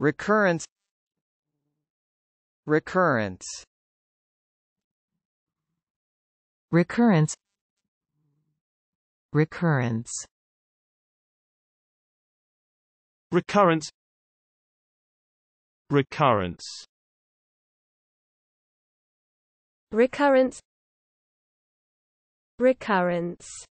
recurrence recurrence recurrence recurrence recurrence recurrence recurrence recurrence